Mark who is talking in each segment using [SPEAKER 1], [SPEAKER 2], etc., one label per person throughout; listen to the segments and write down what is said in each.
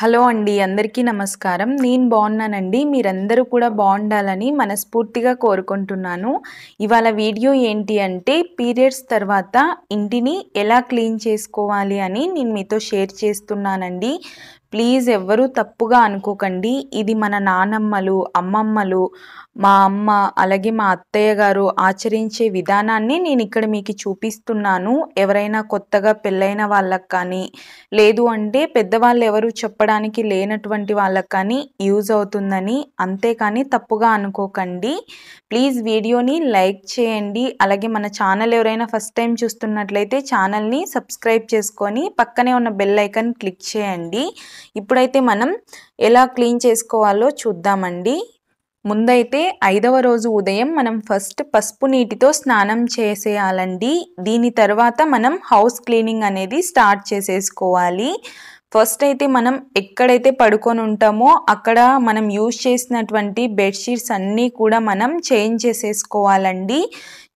[SPEAKER 1] hello అండి అందరికీ నమస్కారం నేను బాగున్నానండి మీరందరూ కూడా బాగుండాలని మనస్ఫూర్తిగా కోరుకుంటున్నాను ఇవాళ వీడియో ఏంటి అంటే పీరియడ్స్ తర్వాత ఇంటిని ఎలా క్లీన్ చేసుకోవాలి అని నేను మీతో షేర్ చేస్తున్నానండి ప్లీజ్ ఎవ్వరూ తప్పుగా అనుకోకండి ఇది మన నానమ్మలు అమ్మమ్మలు మా అమ్మ అలాగే మా అత్తయ్య గారు ఆచరించే విధానాన్ని నేను ఇక్కడ మీకు చూపిస్తున్నాను ఎవరైనా కొత్తగా పెళ్ళైన వాళ్ళకి కానీ లేదు అంటే పెద్దవాళ్ళు ఎవరు చెప్పడానికి లేనటువంటి వాళ్ళకి కానీ యూజ్ అవుతుందని అంతేకాని తప్పుగా అనుకోకండి ప్లీజ్ వీడియోని లైక్ చేయండి అలాగే మన ఛానల్ ఎవరైనా ఫస్ట్ టైం చూస్తున్నట్లయితే ఛానల్ని సబ్స్క్రైబ్ చేసుకొని పక్కనే ఉన్న బెల్ ఐకన్ క్లిక్ చేయండి ఇప్పుడైతే మనం ఎలా క్లీన్ చేసుకోవాలో చూద్దామండి ముందైతే ఐదవ రోజు ఉదయం మనం ఫస్ట్ పసుపు నీటితో స్నానం చేసేయాలండి దీని తర్వాత మనం హౌస్ క్లీనింగ్ అనేది స్టార్ట్ చేసేసుకోవాలి ఫస్ట్ అయితే మనం ఎక్కడైతే పడుకొని ఉంటామో అక్కడ మనం యూజ్ చేసినటువంటి బెడ్షీట్స్ అన్నీ కూడా మనం చేంజ్ చేసేసుకోవాలండి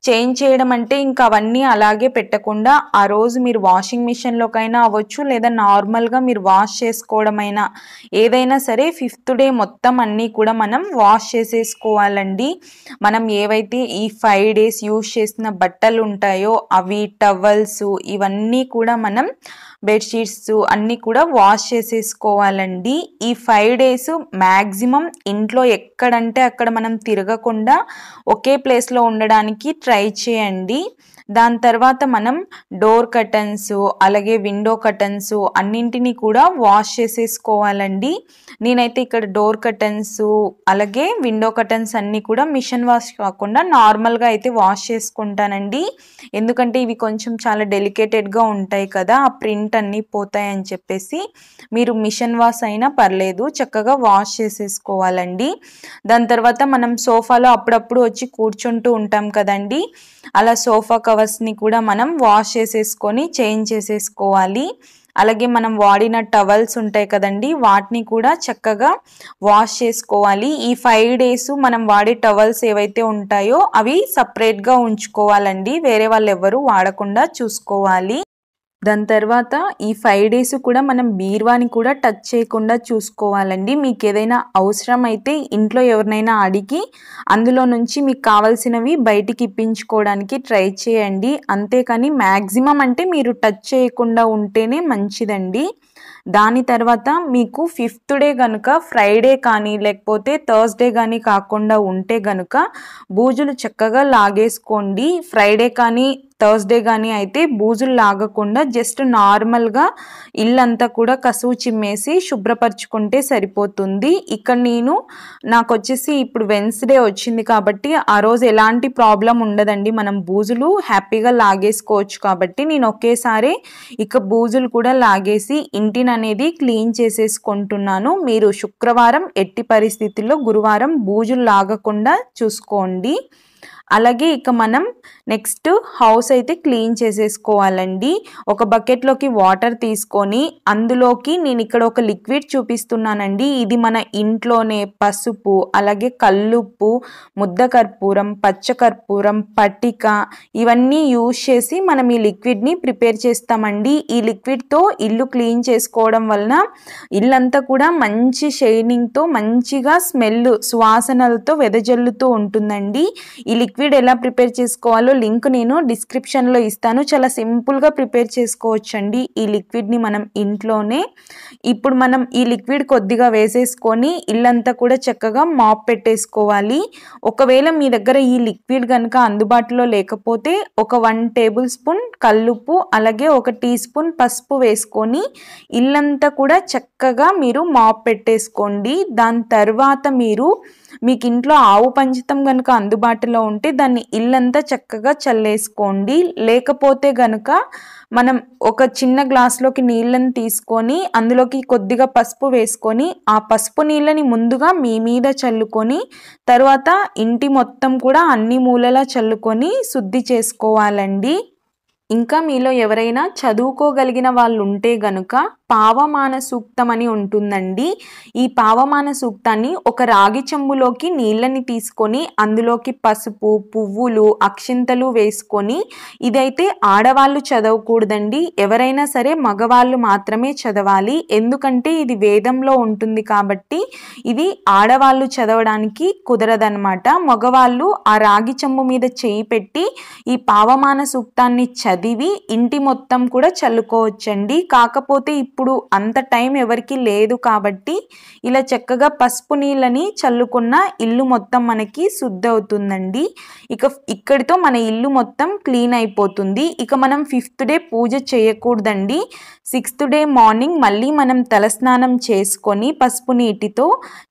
[SPEAKER 1] చేంజ్ చేయడం అంటే ఇంకా అవన్నీ అలాగే పెట్టకుండా ఆ రోజు మీరు వాషింగ్ మిషన్లోకైనా అవ్వచ్చు లేదా నార్మల్గా మీరు వాష్ చేసుకోవడమైనా ఏదైనా సరే ఫిఫ్త్ డే మొత్తం అన్నీ కూడా మనం వాష్ చేసేసుకోవాలండి మనం ఏవైతే ఈ ఫైవ్ డేస్ యూజ్ చేసిన బట్టలు ఉంటాయో అవి టవల్స్ ఇవన్నీ కూడా మనం బెడ్షీట్స్ అన్నీ కూడా వాష్ చేసేసుకోవాలండి ఈ ఫైవ్ డేస్ మ్యాక్సిమం ఇంట్లో ఎక్కడంటే అక్కడ మనం తిరగకుండా ఒకే ప్లేస్లో ఉండడానికి ట్రై ట్రై చేయండి దాని తర్వాత మనం డోర్ కర్టన్స్ అలాగే విండో కర్టన్స్ అన్నింటినీ కూడా వాష్ చేసేసుకోవాలండి నేనైతే ఇక్కడ డోర్ కర్టన్స్ అలాగే విండో కర్టన్స్ అన్నీ కూడా మిషన్ వాష్ కాకుండా నార్మల్గా అయితే వాష్ చేసుకుంటానండి ఎందుకంటే ఇవి కొంచెం చాలా డెలికేటెడ్గా ఉంటాయి కదా ఆ ప్రింట్ అన్నీ పోతాయని చెప్పేసి మీరు మిషన్ వాష్ అయినా పర్లేదు చక్కగా వాష్ చేసేసుకోవాలండి దాని తర్వాత మనం సోఫాలో అప్పుడప్పుడు వచ్చి కూర్చుంటూ ఉంటాం కదండి అలా సోఫా కవర్ ఫ్లవర్స్ని కూడా మనం వాష్ చేసేసుకొని చేంజ్ చేసేసుకోవాలి అలాగే మనం వాడిన టవల్స్ ఉంటాయి కదండి వాటిని కూడా చక్కగా వాష్ చేసుకోవాలి ఈ ఫైవ్ డేస్ మనం వాడే టవల్స్ ఏవైతే ఉంటాయో అవి సపరేట్గా ఉంచుకోవాలండి వేరే వాళ్ళు ఎవరు వాడకుండా చూసుకోవాలి దాని తర్వాత ఈ ఫైవ్ డేస్ కూడా మనం బీర్వాని కూడా టచ్ చేయకుండా చూసుకోవాలండి మీకు ఏదైనా అవసరం అయితే ఇంట్లో ఎవరినైనా అడిగి అందులో నుంచి మీకు కావాల్సినవి బయటికి ఇప్పించుకోవడానికి ట్రై చేయండి అంతేకాని మ్యాక్సిమం అంటే మీరు టచ్ చేయకుండా ఉంటేనే మంచిదండి దాని తర్వాత మీకు ఫిఫ్త్ డే కనుక ఫ్రైడే కానీ లేకపోతే థర్స్డే కానీ కాకుండా ఉంటే కనుక బూజులు చక్కగా లాగేసుకోండి ఫ్రైడే కానీ థర్స్డే కానీ అయితే బూజులు లాగకుండా జస్ట్ నార్మల్గా ఇల్లంతా కూడా కసువు చిమ్మేసి శుభ్రపరచుకుంటే సరిపోతుంది ఇక్కడ నేను నాకు వచ్చేసి ఇప్పుడు వెన్స్డే వచ్చింది కాబట్టి ఆ రోజు ఎలాంటి ప్రాబ్లం ఉండదండి మనం బూజులు హ్యాపీగా లాగేసుకోవచ్చు కాబట్టి నేను ఒకేసారి ఇక బూజులు కూడా లాగేసి ఇంటిని అనేది క్లీన్ చేసేసుకుంటున్నాను మీరు శుక్రవారం ఎట్టి పరిస్థితుల్లో గురువారం బూజులు లాగకుండా చూసుకోండి అలాగే ఇక మనం నెక్స్ట్ హౌస్ అయితే క్లీన్ చేసేసుకోవాలండి ఒక బకెట్లోకి వాటర్ తీసుకొని అందులోకి నేను ఇక్కడ ఒక లిక్విడ్ చూపిస్తున్నానండి ఇది మన ఇంట్లోనే పసుపు అలాగే కల్లుప్పు ముద్ద కర్పూరం పచ్చ కర్పూరం పట్టిక ఇవన్నీ యూజ్ చేసి మనం ఈ లిక్విడ్ని ప్రిపేర్ చేస్తామండి ఈ లిక్విడ్తో ఇల్లు క్లీన్ చేసుకోవడం వలన ఇల్లంతా కూడా మంచి షైనింగ్తో మంచిగా స్మెల్ సువాసనలతో వెదజల్లుతూ ఉంటుందండి ఈ లిక్విడ్ లిక్విడ్ ఎలా ప్రిపేర్ చేసుకోవాలో లింక్ నేను డిస్క్రిప్షన్లో ఇస్తాను చాలా సింపుల్గా ప్రిపేర్ చేసుకోవచ్చండి ఈ లిక్విడ్ని మనం ఇంట్లోనే ఇప్పుడు మనం ఈ లిక్విడ్ కొద్దిగా వేసేసుకొని ఇల్లంతా కూడా చక్కగా మాప్ పెట్టేసుకోవాలి ఒకవేళ మీ దగ్గర ఈ లిక్విడ్ కనుక అందుబాటులో లేకపోతే ఒక వన్ టేబుల్ స్పూన్ కల్లుప్పు అలాగే ఒక టీ స్పూన్ పసుపు వేసుకొని ఇల్లంతా కూడా చక్కగా మీరు మాప్ పెట్టేసుకోండి దాని తర్వాత మీరు మీకు ఇంట్లో ఆవు పంచితం కనుక అందుబాటులో ఉంటే దాన్ని ఇల్లంతా చక్కగా చల్లేసుకోండి లేకపోతే గనుక మనం ఒక చిన్న గ్లాస్లోకి నీళ్ళని తీసుకొని అందులోకి కొద్దిగా పసుపు వేసుకొని ఆ పసుపు నీళ్ళని ముందుగా మీ మీద చల్లుకొని తర్వాత ఇంటి మొత్తం కూడా అన్ని మూలలా చల్లుకొని శుద్ధి చేసుకోవాలండి ఇంకా మీలో ఎవరైనా చదువుకోగలిగిన వాళ్ళు ఉంటే గనుక పావమాన సూక్తం అని ఉంటుందండి ఈ పావమాన సూక్తాన్ని ఒక రాగి చెంబులోకి నీళ్ళని తీసుకొని అందులోకి పసుపు పువ్వులు అక్షింతలు వేసుకొని ఇదైతే ఆడవాళ్ళు చదవకూడదండి ఎవరైనా సరే మగవాళ్ళు మాత్రమే చదవాలి ఎందుకంటే ఇది వేదంలో ఉంటుంది కాబట్టి ఇది ఆడవాళ్ళు చదవడానికి కుదరదనమాట మగవాళ్ళు ఆ రాగి చెంబు మీద చేయి పెట్టి ఈ పావమాన సూక్తాన్ని చదివి ఇంటి మొత్తం కూడా చల్లుకోవచ్చండి కాకపోతే ఇప్పుడు ఇప్పుడు అంత టైం ఎవరికి లేదు కాబట్టి ఇలా చక్కగా పసుపు నీళ్ళని చల్లుకున్న ఇల్లు మొత్తం మనకి శుద్ధి అవుతుందండి ఇక ఇక్కడితో మన ఇల్లు మొత్తం క్లీన్ అయిపోతుంది ఇక మనం ఫిఫ్త్ డే పూజ చేయకూడదండి సిక్స్త్ డే మార్నింగ్ మళ్ళీ మనం తలస్నానం చేసుకొని పసుపు నీటితో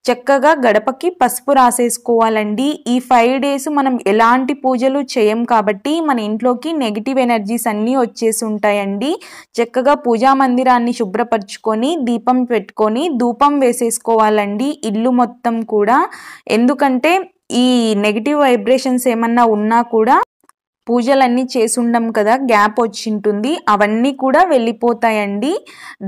[SPEAKER 1] చక్కగా గడపకి పసుపు రాసేసుకోవాలండి ఈ ఫైవ్ డేస్ మనం ఎలాంటి పూజలు చేయం కాబట్టి మన ఇంట్లోకి నెగిటివ్ ఎనర్జీస్ అన్నీ వచ్చేసి ఉంటాయండి చక్కగా పూజా మందిరాన్ని శుభ్ర శుభ్రపరచుకొని దీపం పెట్టుకొని ధూపం వేసేసుకోవాలండి ఇల్లు మొత్తం కూడా ఎందుకంటే ఈ నెగిటివ్ వైబ్రేషన్స్ ఏమన్నా ఉన్నా కూడా పూజలన్నీ చేసుండం కదా గ్యాప్ వచ్చింటుంది అవన్నీ కూడా వెళ్ళిపోతాయండి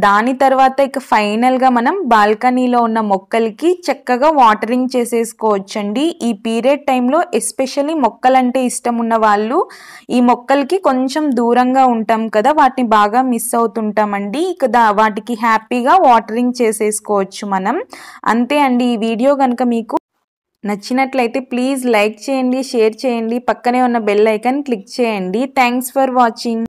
[SPEAKER 1] దాని తర్వాత ఇక ఫైనల్గా మనం బాల్కనీలో ఉన్న మొక్కలకి చక్కగా వాటరింగ్ చేసేసుకోవచ్చండి ఈ పీరియడ్ టైంలో ఎస్పెషల్లీ మొక్కలంటే ఇష్టం ఉన్న వాళ్ళు ఈ మొక్కలకి కొంచెం దూరంగా ఉంటాం కదా వాటిని బాగా మిస్ అవుతుంటామండి ఇక వాటికి హ్యాపీగా వాటరింగ్ చేసేసుకోవచ్చు మనం అంతే అండి ఈ వీడియో కనుక మీకు నచ్చినట్లయితే ప్లీజ్ లైక్ చేయండి షేర్ చేయండి పక్కనే ఉన్న బెల్ ఐకాన్ క్లిక్ చేయండి థ్యాంక్స్ ఫర్ వాచింగ్